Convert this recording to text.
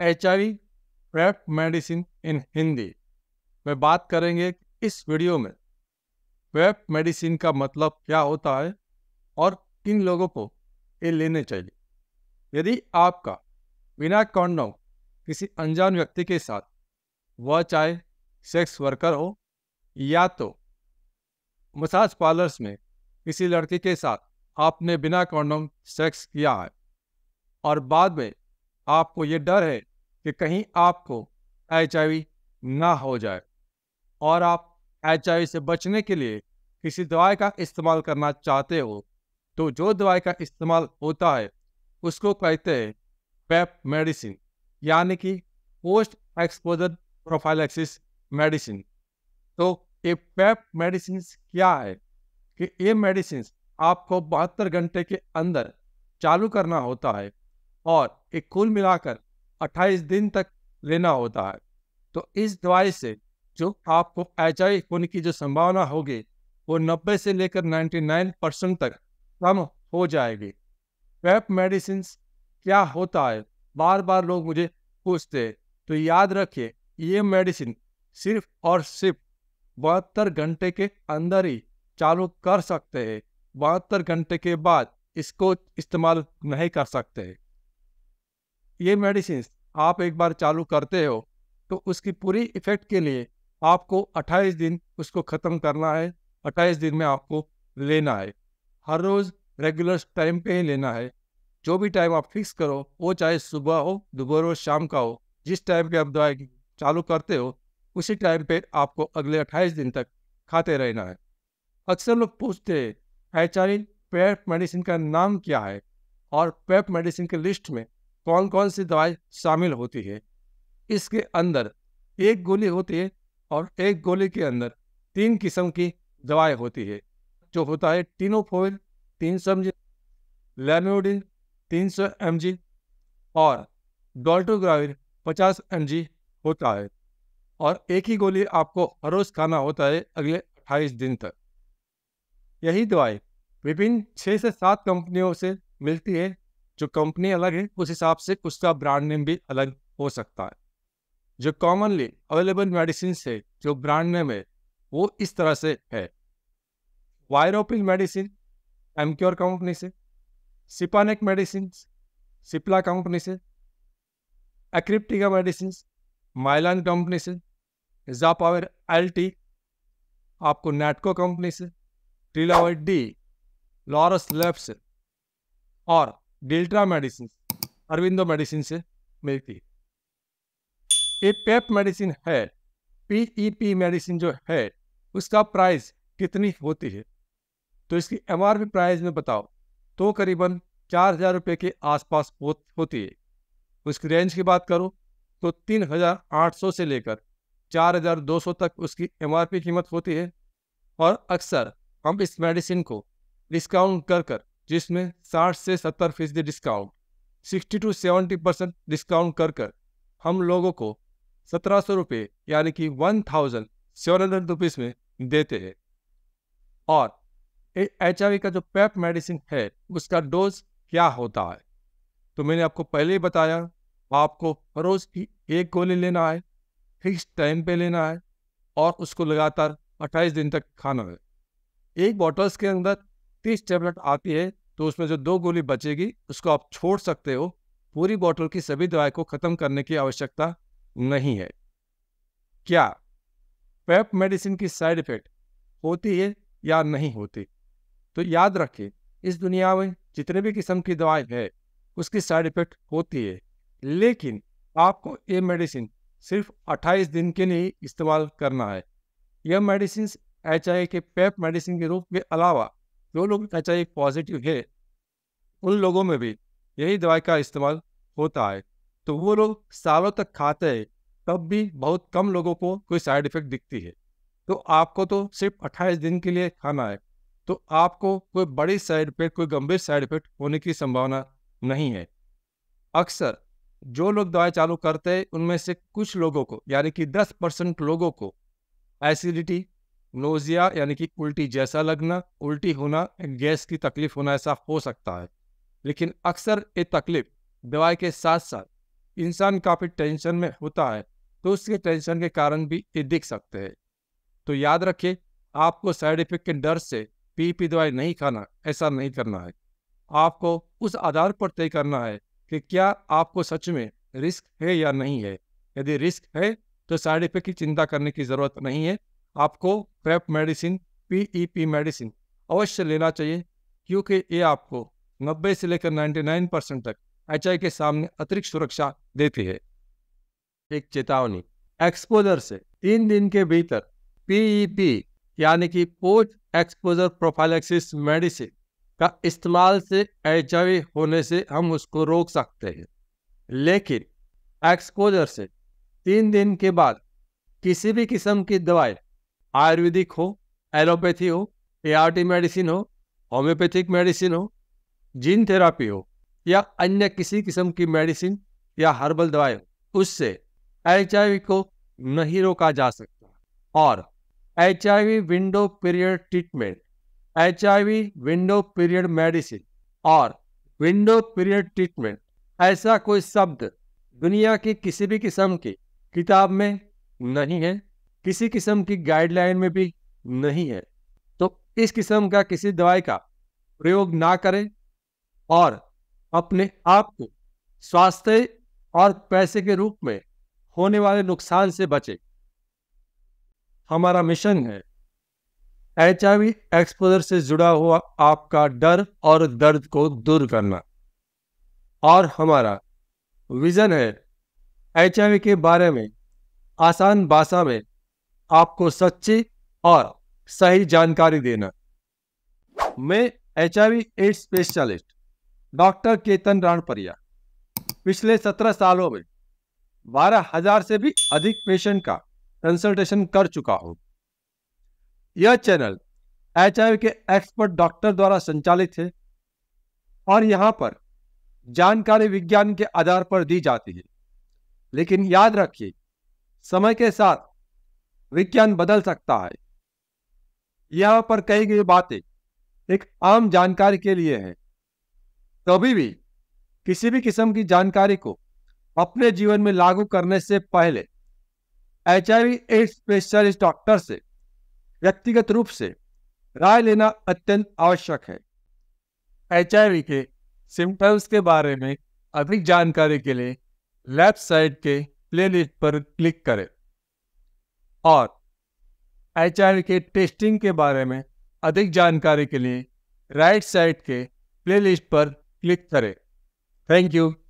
H I PrEP medicine in Hindi में बात करेंगे इस वीडियो में वेब मेडिसिन का मतलब क्या होता है और किन लोगों को ये लेने चाहिए यदि आपका बिना कॉन्डोम किसी अनजान व्यक्ति के साथ वह चाहे सेक्स वर्कर हो या तो मसाज पार्लर्स में किसी लड़के के साथ आपने बिना कॉन्डोम सेक्स किया है और बाद में आपको ये डर है कि कहीं आपको एच ना हो जाए और आप एच से बचने के लिए किसी दवाई का इस्तेमाल करना चाहते हो तो जो दवाई का इस्तेमाल होता है उसको कहते हैं पेप मेडिसिन यानी कि पोस्ट एक्सपोजर प्रोफाइलेक्सिस मेडिसिन तो ये पेप मेडिसिन क्या है कि ये मेडिसिन आपको बहत्तर घंटे के अंदर चालू करना होता है और ये कुल मिलाकर अट्ठाईस दिन तक लेना होता है तो इस दवाई से जो आपको एच आई होने की जो संभावना होगी वो नब्बे से लेकर नाइन्टी नाइन परसेंट तक कम हो जाएगी वेब मेडिसिन क्या होता है बार बार लोग मुझे पूछते हैं तो याद रखिए ये मेडिसिन सिर्फ और सिर्फ बहत्तर घंटे के अंदर ही चालू कर सकते हैं बहत्तर घंटे के बाद इसको इस्तेमाल नहीं कर सकते हैं ये मेडिसिन आप एक बार चालू करते हो तो उसकी पूरी इफेक्ट के लिए आपको 28 दिन उसको ख़त्म करना है 28 दिन में आपको लेना है हर रोज़ रेगुलर टाइम पे ही लेना है जो भी टाइम आप फिक्स करो वो चाहे सुबह हो दोपहर हो शाम का हो जिस टाइम पे आप दवाई चालू करते हो उसी टाइम पे आपको अगले 28 दिन तक खाते रहना है अक्सर लोग पूछते हैं एच आर पेप मेडिसिन का नाम क्या है और पेप मेडिसिन e के लिस्ट में कौन कौन सी दवाई शामिल होती है इसके अंदर एक गोली होती है और एक गोली के अंदर तीन किस्म की दवाई होती है जो होता है टीनोफोविल तीन सौ एम जी लेनोडिन तीन सौ एम जी और डोल्टोग्राविन पचास एम जी होता है और एक ही गोली आपको हर रोज़ खाना होता है अगले अट्ठाईस दिन तक यही दवाई विभिन्न छः से सात कंपनियों से मिलती है जो कंपनी अलग है उस हिसाब से उसका ब्रांड नेम भी अलग हो सकता है जो कॉमनली अवेलेबल मेडिसिन है जो ब्रांड नेम है वो इस तरह से है वायरोपिल मेडिसिन एमक्योर कंपनी से सिपानेक मेडिसिन सिप्ला कंपनी से एक्रिप्टिका मेडिसिन माइलान कंपनी से जापावर एल टी आपको नेटको कंपनी से ट्रिलावर डी लॉरस लेब और डेल्ट्रा मेडिसिन अरविंदो मेडिसिन से मिलती है ये पेप मेडिसिन है पीईपी मेडिसिन e जो है उसका प्राइस कितनी होती है तो इसकी एम आर प्राइस में बताओ तो करीबन चार हज़ार रुपये के आसपास हो, होती है उसकी रेंज की बात करो तो तीन हज़ार आठ सौ से लेकर चार हज़ार दो सौ तक उसकी एम आर पी कीमत होती है और अक्सर हम इस मेडिसिन को डिस्काउंट कर कर जिसमें 60 से 70 फीसदी डिस्काउंट 60 टू 70 परसेंट डिस्काउंट कर कर हम लोगों को सत्रह सौ रुपये यानी कि one thousand seven hundred rupees में देते हैं और एच आई का जो पैप मेडिसिन है उसका डोज क्या होता है तो मैंने आपको पहले ही बताया आपको रोज़ की एक गोली लेना है फिक्स टाइम पे लेना है और उसको लगातार 28 दिन तक खाना है एक बॉटल्स के अंदर तीस टेबलेट आती है तो उसमें जो दो गोली बचेगी उसको आप छोड़ सकते हो पूरी बॉटल की सभी दवाई को ख़त्म करने की आवश्यकता नहीं है क्या पेप मेडिसिन की साइड इफेक्ट होती है या नहीं होती तो याद रखें इस दुनिया में जितने भी किस्म की दवाई है उसकी साइड इफेक्ट होती है लेकिन आपको ये मेडिसिन सिर्फ 28 दिन के लिए इस्तेमाल करना है यह मेडिसिन एच के पेप मेडिसिन के रूप के अलावा जो लोग एच आई पॉजिटिव है उन लोगों में भी यही दवाई का इस्तेमाल होता है तो वो लोग सालों तक खाते हैं तब भी बहुत कम लोगों को कोई साइड इफेक्ट दिखती है तो आपको तो सिर्फ अट्ठाईस दिन के लिए खाना है तो आपको कोई बड़ी साइड इफेक्ट कोई गंभीर साइड इफेक्ट होने की संभावना नहीं है अक्सर जो लोग दवाई चालू करते हैं उनमें से कुछ लोगों को यानी कि 10 परसेंट लोगों को एसिडिटी नोजिया यानी कि उल्टी जैसा लगना उल्टी होना गैस की तकलीफ होना ऐसा हो सकता है लेकिन अक्सर ये तकलीफ दवाई के साथ साथ इंसान काफ़ी टेंशन में होता है तो उसके टेंशन के कारण भी ये दिख सकते हैं तो याद रखिए आपको साइड इफेक्ट के डर से पी पी दवाई नहीं खाना ऐसा नहीं करना है आपको उस आधार पर तय करना है कि क्या आपको सच में रिस्क है या नहीं है यदि रिस्क है तो साइड इफेक्ट की चिंता करने की ज़रूरत नहीं है आपको प्रेप मेडिसिन पीईपी मेडिसिन अवश्य लेना चाहिए क्योंकि ये आपको 90 से लेकर 99 परसेंट तक एच के सामने अतिरिक्त सुरक्षा देती है एक चेतावनी एक्सपोजर से तीन दिन के भीतर पीईपी e यानी कि पोस्ट एक्सपोजर प्रोफाइलेक्सिस मेडिसिन का इस्तेमाल से एच होने से हम उसको रोक सकते हैं लेकिन एक्सपोजर से तीन दिन के बाद किसी भी किस्म की दवाई आयुर्वेदिक हो एलोपैथी हो ए मेडिसिन हो होम्योपैथिक मेडिसिन हो जीन थेरापी हो या अन्य किसी किस्म की मेडिसिन या हर्बल दवाई हो उससे एच को नहीं रोका जा सकता और H window period treatment H window period medicine और विंडो पीरियड ट्रीटमेंट ऐसा कोई शब्द दुनिया की किसी भी किस्म की किताब में नहीं है किसी किस्म की गाइडलाइन में भी नहीं है तो इस किस्म का किसी दवाई का प्रयोग ना करें और अपने आप को स्वास्थ्य और पैसे के रूप में होने वाले नुकसान से बचें हमारा मिशन है एच आई एक्सपोजर से जुड़ा हुआ आपका डर और दर्द को दूर करना और हमारा विजन है एच के बारे में आसान भाषा में आपको सच्ची और सही जानकारी देना मैं H I AIDS specialist doctor Ketan Ranpariya पिछले सत्रह सालों में बारह हजार से भी अधिक पेशेंट का कंसल्टेशन कर चुका हूं यह चैनल एच के एक्सपर्ट डॉक्टर द्वारा संचालित है और यहां पर जानकारी विज्ञान के आधार पर दी जाती है लेकिन याद रखिए समय के साथ विज्ञान बदल सकता है यहाँ पर कही गई बातें एक आम जानकारी के लिए है कभी भी किसी भी किस्म की जानकारी को अपने जीवन में लागू करने से पहले H I AIDS specialist doctor से व्यक्तिगत रूप से राय लेना अत्यंत आवश्यक है एच के सिम्टम्स के बारे में अधिक जानकारी के लिए लेफ्ट साइड के प्लेलिस्ट पर क्लिक करें और एच के टेस्टिंग के बारे में अधिक जानकारी के लिए राइट साइड के प्लेलिस्ट पर क्लिक करें थैंक यू